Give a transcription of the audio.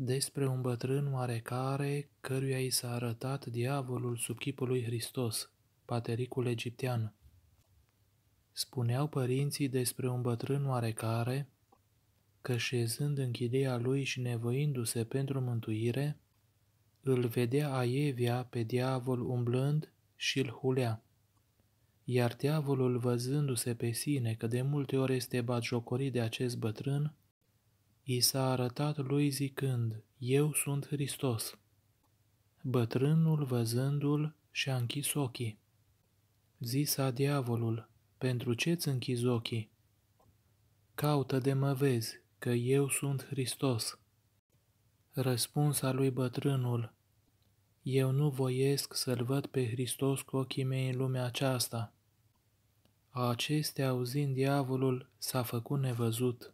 despre un bătrân oarecare căruia i s-a arătat diavolul sub chipul lui Hristos, patericul egiptean. Spuneau părinții despre un bătrân oarecare că șezând în chilia lui și nevoindu-se pentru mântuire, îl vedea aievia pe diavol umblând și îl hulea. Iar diavolul văzându-se pe sine că de multe ori este batjocorit de acest bătrân, i s-a arătat lui zicând, Eu sunt Hristos. Bătrânul văzându-l și-a închis ochii. Zisa diavolul, pentru ce-ți închizi ochii? Caută de mă vezi, că eu sunt Hristos. Răspunsa lui bătrânul, eu nu voiesc să-L văd pe Hristos cu ochii mei în lumea aceasta. Acestea auzind diavolul, s-a făcut nevăzut.